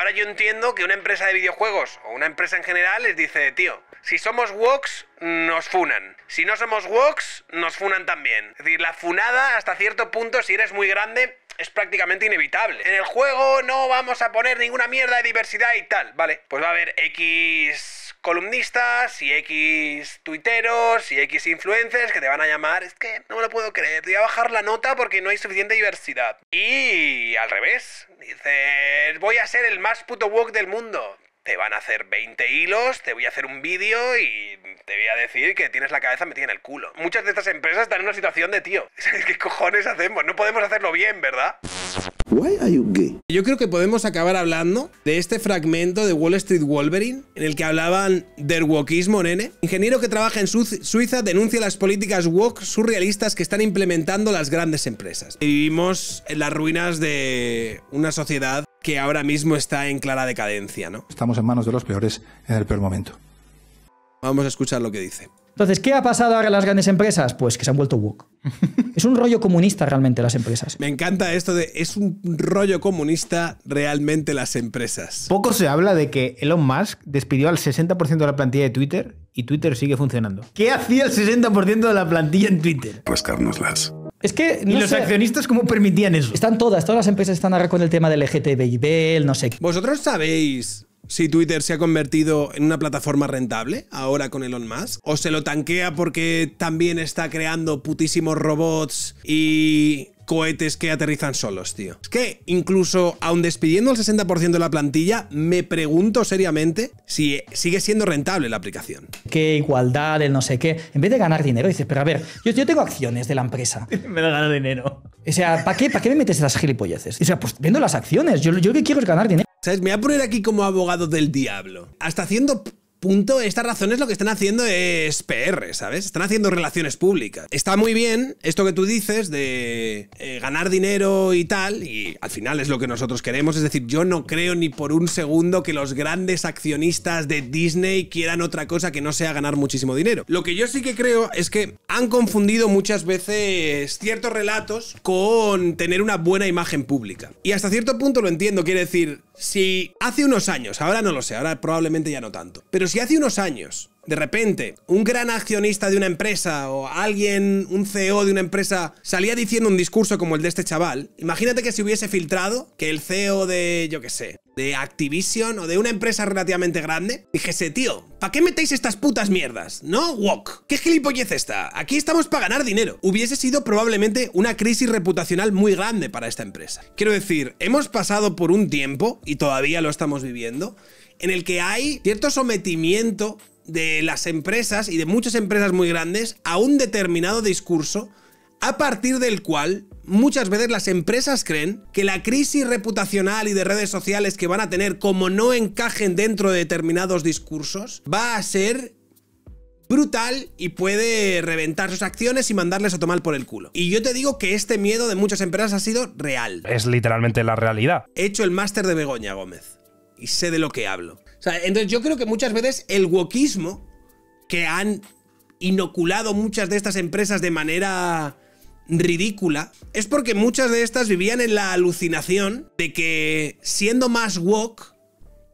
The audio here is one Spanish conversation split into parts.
ahora yo entiendo que una empresa de videojuegos o una empresa en general les dice, tío, si somos woks, nos funan. Si no somos woks, nos funan también. Es decir, la funada hasta cierto punto, si eres muy grande, es prácticamente inevitable. En el juego no vamos a poner ninguna mierda de diversidad y tal. Vale, pues va a haber X columnistas y X tuiteros y X influencers que te van a llamar, es que no me lo puedo creer, te voy a bajar la nota porque no hay suficiente diversidad. Y al revés, dices, voy a ser el más puto woke del mundo. Te van a hacer 20 hilos, te voy a hacer un vídeo y te voy a decir que tienes la cabeza metida en el culo. Muchas de estas empresas están en una situación de tío. ¿Qué cojones hacemos? No podemos hacerlo bien, ¿verdad? Yo creo que podemos acabar hablando de este fragmento de Wall Street Wolverine en el que hablaban del wokismo, nene. Ingeniero que trabaja en Suiza denuncia las políticas wok surrealistas que están implementando las grandes empresas. Vivimos en las ruinas de una sociedad que ahora mismo está en clara decadencia, ¿no? Estamos en manos de los peores en el peor momento. Vamos a escuchar lo que dice. Entonces, ¿qué ha pasado ahora a las grandes empresas? Pues que se han vuelto woke. es un rollo comunista realmente las empresas. Me encanta esto de es un rollo comunista realmente las empresas. Poco se habla de que Elon Musk despidió al 60% de la plantilla de Twitter y Twitter sigue funcionando. ¿Qué hacía el 60% de la plantilla en Twitter? Pues Rascárnoslas. Es que. ¿Y los accionistas cómo permitían eso? Están todas, todas las empresas están ahora con el tema del y el no sé qué. ¿Vosotros sabéis si Twitter se ha convertido en una plataforma rentable ahora con Elon Musk, o se lo tanquea porque también está creando putísimos robots y cohetes que aterrizan solos, tío. Es que incluso aun despidiendo el 60% de la plantilla, me pregunto seriamente si sigue siendo rentable la aplicación. Qué igualdad, el no sé qué. En vez de ganar dinero, dices, pero a ver, yo, yo tengo acciones de la empresa. me da ganar dinero. O sea, ¿para qué, qué me metes esas gilipolleces? O sea, pues viendo las acciones, yo, yo lo que quiero es ganar dinero. ¿Sabes? Me voy a poner aquí como abogado del diablo. Hasta haciendo punto, estas razones lo que están haciendo es PR, ¿sabes? Están haciendo relaciones públicas. Está muy bien esto que tú dices de eh, ganar dinero y tal, y al final es lo que nosotros queremos. Es decir, yo no creo ni por un segundo que los grandes accionistas de Disney quieran otra cosa que no sea ganar muchísimo dinero. Lo que yo sí que creo es que han confundido muchas veces ciertos relatos con tener una buena imagen pública. Y hasta cierto punto lo entiendo, quiere decir, si hace unos años, ahora no lo sé, ahora probablemente ya no tanto, pero si hace unos años de repente, un gran accionista de una empresa o alguien, un CEO de una empresa, salía diciendo un discurso como el de este chaval. Imagínate que se hubiese filtrado que el CEO de, yo qué sé, de Activision o de una empresa relativamente grande, dijese, tío, ¿para qué metéis estas putas mierdas? ¿No, Wok? ¿Qué gilipollez está? Aquí estamos para ganar dinero. Hubiese sido probablemente una crisis reputacional muy grande para esta empresa. Quiero decir, hemos pasado por un tiempo, y todavía lo estamos viviendo, en el que hay cierto sometimiento de las empresas y de muchas empresas muy grandes a un determinado discurso a partir del cual muchas veces las empresas creen que la crisis reputacional y de redes sociales que van a tener como no encajen dentro de determinados discursos va a ser brutal y puede reventar sus acciones y mandarles a tomar por el culo. Y yo te digo que este miedo de muchas empresas ha sido real. Es literalmente la realidad. He hecho el máster de Begoña Gómez y sé de lo que hablo entonces yo creo que muchas veces el wokismo que han inoculado muchas de estas empresas de manera ridícula es porque muchas de estas vivían en la alucinación de que siendo más wok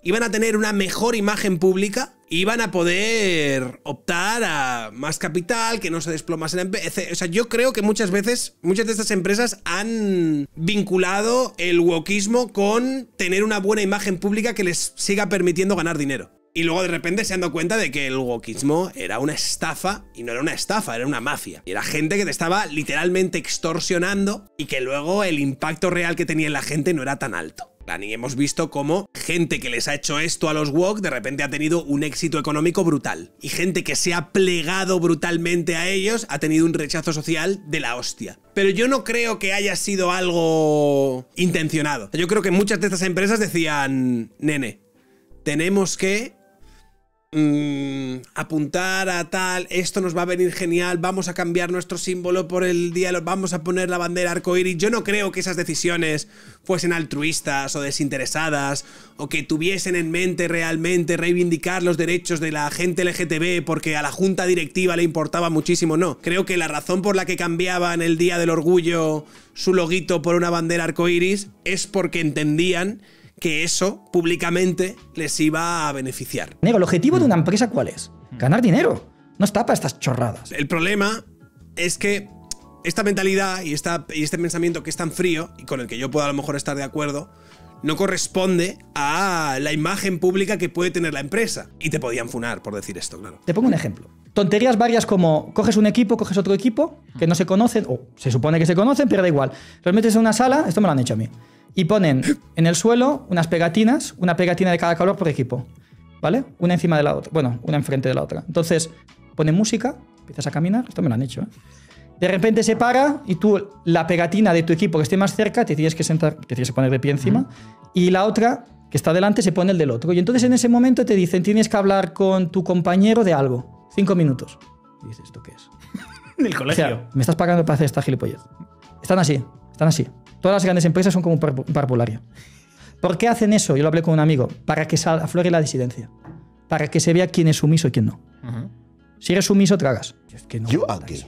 iban a tener una mejor imagen pública iban a poder optar a más capital, que no se desplomase la empresa. O sea, yo creo que muchas veces, muchas de estas empresas han vinculado el wokismo con tener una buena imagen pública que les siga permitiendo ganar dinero. Y luego de repente se han dado cuenta de que el wokismo era una estafa, y no era una estafa, era una mafia. Y era gente que te estaba literalmente extorsionando y que luego el impacto real que tenía en la gente no era tan alto. Y hemos visto cómo gente que les ha hecho esto a los Wok de repente ha tenido un éxito económico brutal. Y gente que se ha plegado brutalmente a ellos ha tenido un rechazo social de la hostia. Pero yo no creo que haya sido algo intencionado. Yo creo que muchas de estas empresas decían, nene, tenemos que Mm, apuntar a tal, esto nos va a venir genial, vamos a cambiar nuestro símbolo por el día, vamos a poner la bandera arcoíris. Yo no creo que esas decisiones fuesen altruistas o desinteresadas o que tuviesen en mente realmente reivindicar los derechos de la gente LGTB porque a la junta directiva le importaba muchísimo, no. Creo que la razón por la que cambiaban el Día del Orgullo su loguito por una bandera arcoíris es porque entendían que eso públicamente les iba a beneficiar. El objetivo de una mm. empresa cuál es? Mm. Ganar dinero. No está para estas chorradas. El problema es que esta mentalidad y, y este pensamiento que es tan frío y con el que yo puedo a lo mejor estar de acuerdo, no corresponde a la imagen pública que puede tener la empresa. Y te podían funar por decir esto, claro. Te pongo un ejemplo. Tonterías varias como coges un equipo, coges otro equipo, que no se conocen, o se supone que se conocen, pero da igual. Los metes en una sala, esto me lo han hecho a mí, y ponen en el suelo unas pegatinas, una pegatina de cada color por equipo, ¿vale? Una encima de la otra, bueno, una enfrente de la otra. Entonces, ponen música, empiezas a caminar, esto me lo han hecho, ¿eh? De repente se para y tú, la pegatina de tu equipo que esté más cerca, te tienes que sentar, te tienes que poner de pie encima. Y la otra que está delante se pone el del otro. Y entonces en ese momento te dicen, tienes que hablar con tu compañero de algo. Cinco minutos. Y dices, ¿esto qué es? Del colegio. me estás pagando para hacer esta gilipollez. Están así, están así. Todas las grandes empresas son como un parpulario. ¿Por qué hacen eso? Yo lo hablé con un amigo. Para que aflore la disidencia. Para que se vea quién es sumiso y quién no. Si eres sumiso, tragas. que Yo aquí.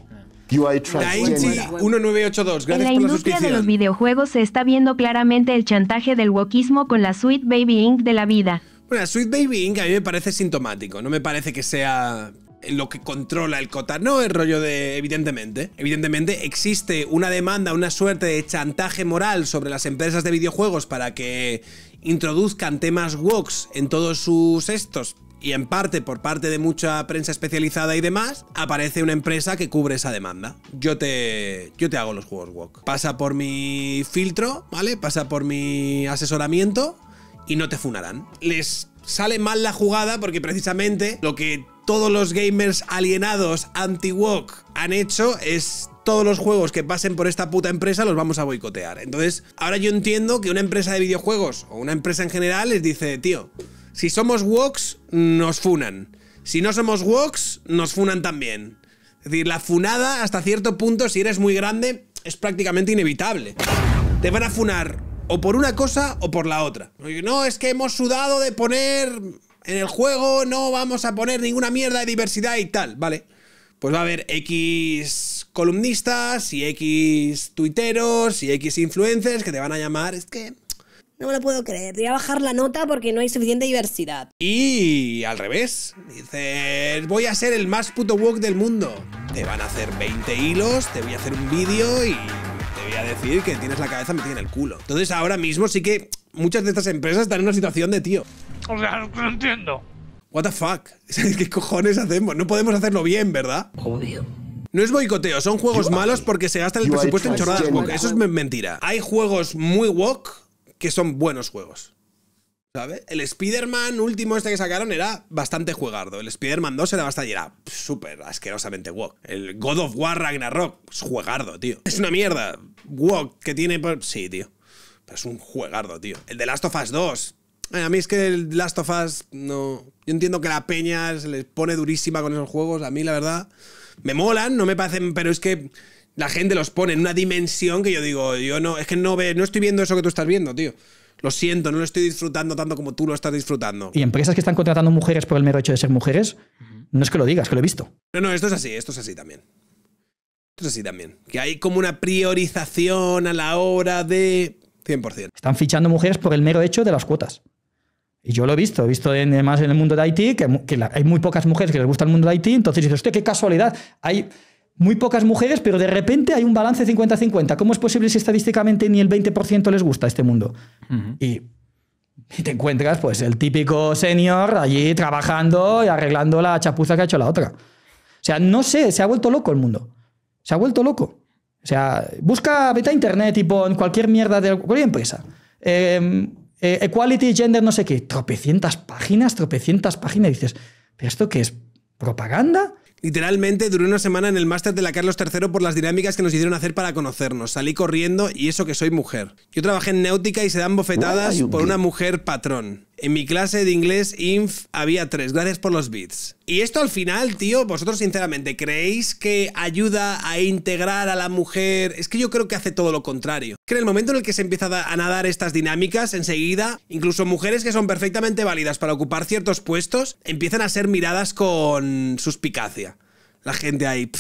1982, gracias en la industria de los videojuegos se está viendo claramente el chantaje del wokismo con la Sweet Baby Inc. de la vida. Bueno, la Sweet Baby Inc. a mí me parece sintomático, no me parece que sea lo que controla el Cota. No, el rollo de, evidentemente, evidentemente existe una demanda, una suerte de chantaje moral sobre las empresas de videojuegos para que introduzcan temas woks en todos sus estos y en parte por parte de mucha prensa especializada y demás, aparece una empresa que cubre esa demanda. Yo te, yo te hago los juegos walk. Pasa por mi filtro, ¿vale? Pasa por mi asesoramiento y no te funarán. Les sale mal la jugada porque precisamente lo que todos los gamers alienados anti-walk han hecho es todos los juegos que pasen por esta puta empresa los vamos a boicotear. Entonces, ahora yo entiendo que una empresa de videojuegos o una empresa en general les dice, tío, si somos woks, nos funan. Si no somos woks, nos funan también. Es decir, la funada, hasta cierto punto, si eres muy grande, es prácticamente inevitable. Te van a funar o por una cosa o por la otra. No, es que hemos sudado de poner en el juego, no vamos a poner ninguna mierda de diversidad y tal, ¿vale? Pues va a haber X columnistas y X tuiteros y X influencers que te van a llamar, es que... No me lo puedo creer. Voy a bajar la nota porque no hay suficiente diversidad. Y al revés. Dices, voy a ser el más puto wok del mundo. Te van a hacer 20 hilos, te voy a hacer un vídeo y te voy a decir que tienes la cabeza metida en el culo. Entonces ahora mismo sí que muchas de estas empresas están en una situación de tío. O sea, no lo entiendo. What the fuck? ¿Qué cojones hacemos? No podemos hacerlo bien, ¿verdad? Jodido. No es boicoteo, son juegos malos porque se gastan el presupuesto en chorradas Eso es mentira. Hay juegos muy woke que son buenos juegos. ¿Sabes? El Spider-Man último este que sacaron era bastante juegardo. El Spider-Man 2 era bastante... Era súper asquerosamente wok. El God of War Ragnarok, es pues, juegardo, tío. Es una mierda. Wok que tiene... Sí, tío. Pero es un juegardo, tío. El de Last of Us 2. A mí es que el Last of Us no... Yo entiendo que la peña se les pone durísima con esos juegos. A mí, la verdad, me molan, no me parecen... Pero es que la gente los pone en una dimensión que yo digo, yo no, es que no, ve, no estoy viendo eso que tú estás viendo, tío. Lo siento, no lo estoy disfrutando tanto como tú lo estás disfrutando. Y empresas que están contratando mujeres por el mero hecho de ser mujeres, no es que lo digas, que lo he visto. No, no, esto es así, esto es así también. Esto es así también. Que hay como una priorización a la hora de 100%. Están fichando mujeres por el mero hecho de las cuotas. Y yo lo he visto, he visto además en el mundo de IT que, hay muy pocas mujeres que les gusta el mundo de IT, entonces dices, usted qué casualidad. Hay muy pocas mujeres, pero de repente hay un balance 50-50. ¿Cómo es posible si estadísticamente ni el 20% les gusta este mundo? y, te encuentras, pues, el típico senior allí trabajando y arreglando la chapuza que ha hecho la otra. O sea, no sé, se ha vuelto loco el mundo. Se ha vuelto loco. O sea, busca, beta internet y pon cualquier mierda de cualquier empresa. Em, eh, equality, gender, no sé qué. Tropecientas páginas, tropecientas páginas. Y dices, ¿pero esto qué es? ¿Propaganda? Literalmente duré una semana en el máster de la Carlos III por las dinámicas que nos hicieron hacer para conocernos. Salí corriendo y eso que soy mujer. Yo trabajé en náutica y se dan bofetadas por una mujer patrón. En mi clase de inglés INF había tres. Gracias por los bits. Y esto al final, tío, vosotros sinceramente, ¿creéis que ayuda a integrar a la mujer? Es que yo creo que hace todo lo contrario. Que en el momento en el que se empieza a nadar estas dinámicas, enseguida, incluso mujeres que son perfectamente válidas para ocupar ciertos puestos, empiezan a ser miradas con suspicacia. La gente ahí,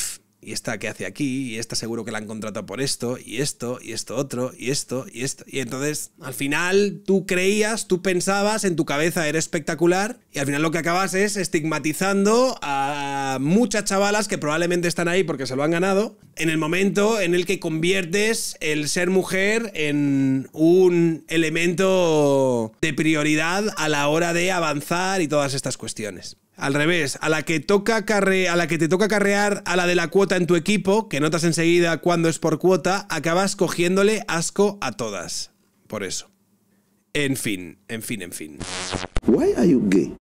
y esta que hace aquí, y esta seguro que la han contratado por esto, y esto, y esto otro, y esto, y esto. Y entonces, al final, tú creías, tú pensabas, en tu cabeza era espectacular, y al final lo que acabas es estigmatizando a muchas chavalas que probablemente están ahí porque se lo han ganado, en el momento en el que conviertes el ser mujer en un elemento de prioridad a la hora de avanzar y todas estas cuestiones. Al revés, a la que toca a la que te toca carrear a la de la cuota en tu equipo, que notas enseguida cuando es por cuota, acabas cogiéndole asco a todas. Por eso. En fin, en fin, en fin. Why are you